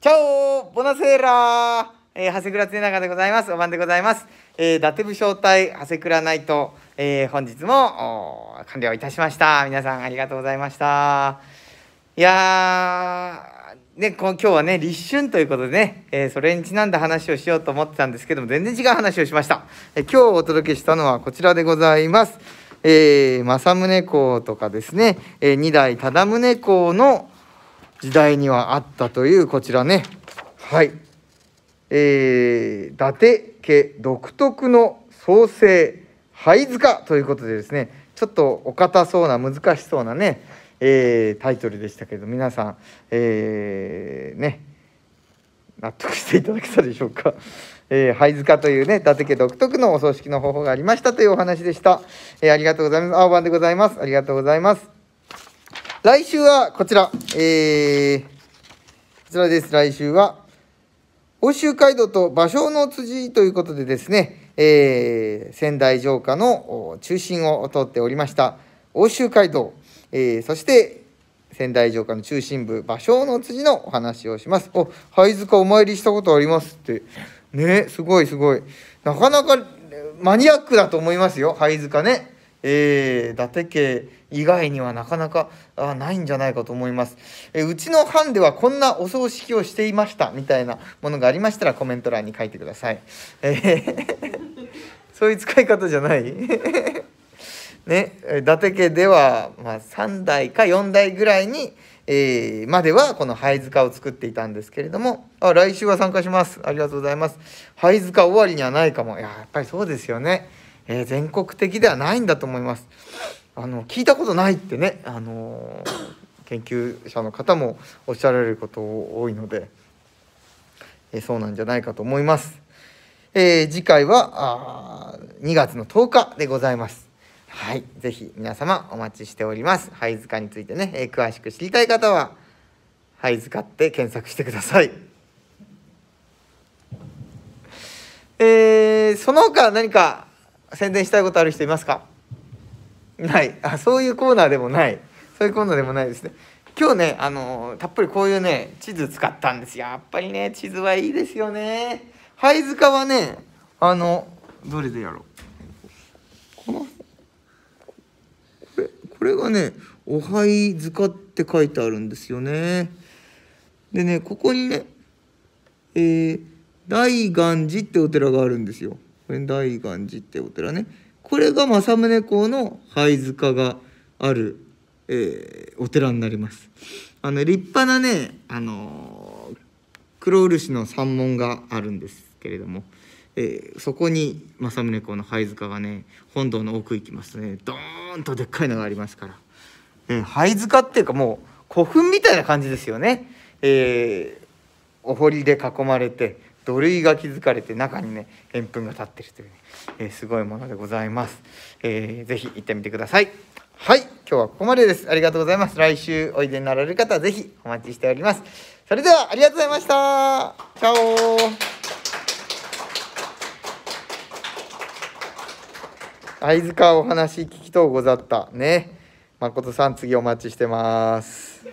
チャオボナセーラー、えー、長谷倉常長でございます。お晩でございます。えー、伊達部招待、長谷倉ナイト、えー、本日も完了いたしました。皆さんありがとうございました。いやね、今日はね、立春ということでね、えー、それにちなんだ話をしようと思ってたんですけども、全然違う話をしました。えー、今日お届けしたのはこちらでございます。えー、政宗公とかですね、えー、二代忠宗公の、時代にはあったというこちらねはいえー、伊達家独特の創生灰塚ということでですねちょっとお堅そうな難しそうなね、えー、タイトルでしたけど皆さん、えー、ね納得していただけたでしょうか。えー、灰塚というね、伊達家独特のお葬式の方法がありましたというお話でした。えー、ありがとうございます。青番でございます。ありがとうございます。来週はこちら、えー、こちらです。来週は、欧州街道と芭蕉の辻ということでですね、えー、仙台城下の中心を通っておりました欧州街道、えー、そして仙台城下の中心部芭蕉の辻のお話をします。お灰塚お参りしたことありますってねすごいすごいなかなかマニアックだと思いますよ灰塚ね。えー、伊達家以外にはなかなかあないんじゃないかと思います、えー、うちの班ではこんなお葬式をしていましたみたいなものがありましたらコメント欄に書いてください、えー、そういう使い方じゃない ね、伊達家では、まあ、3代か4代ぐらいに、えー、まではこの灰塚を作っていたんですけれどもあ来週は参加しますありがとうございます灰塚終わりにはないかもいややっぱりそうですよねえー、全国的ではないんだと思います。あの聞いたことないってね、あの研究者の方もおっしゃられること多いので、えー、そうなんじゃないかと思います。えー、次回はあ2月の10日でございます。はい、ぜひ皆様お待ちしております。灰塚についてね、えー、詳しく知りたい方は灰塚って検索してください。えー、その他何か宣伝したいことある人いますかないあそういうコーナーでもないそういうコーナーでもないですね今日ねあのたっぷりこういうね地図使ったんですやっぱりね地図はいいですよね灰塚はねあのどれでやろうこのこれこれがね「お灰塚」って書いてあるんですよねでねここにねえー、大願寺ってお寺があるんですよ大願寺ってお寺ねこれが政宗公の貝塚がある、えー、お寺になりますあの立派なねあの黒漆の山門があるんですけれども、えー、そこに政宗公の貝塚がね本堂の奥行きますとねドーンとでっかいのがありますから、えー、灰塚っていうかもう古墳みたいな感じですよね。えー、お堀で囲まれて土塁が築かれて中にね円墳が立ってるというね、えー、すごいものでございます、えー、ぜひ行ってみてくださいはい今日はここまでですありがとうございます来週おいでになられる方はぜひお待ちしておりますそれではありがとうございましたチャオ会津川お話聞きとうござったね誠さん次お待ちしてます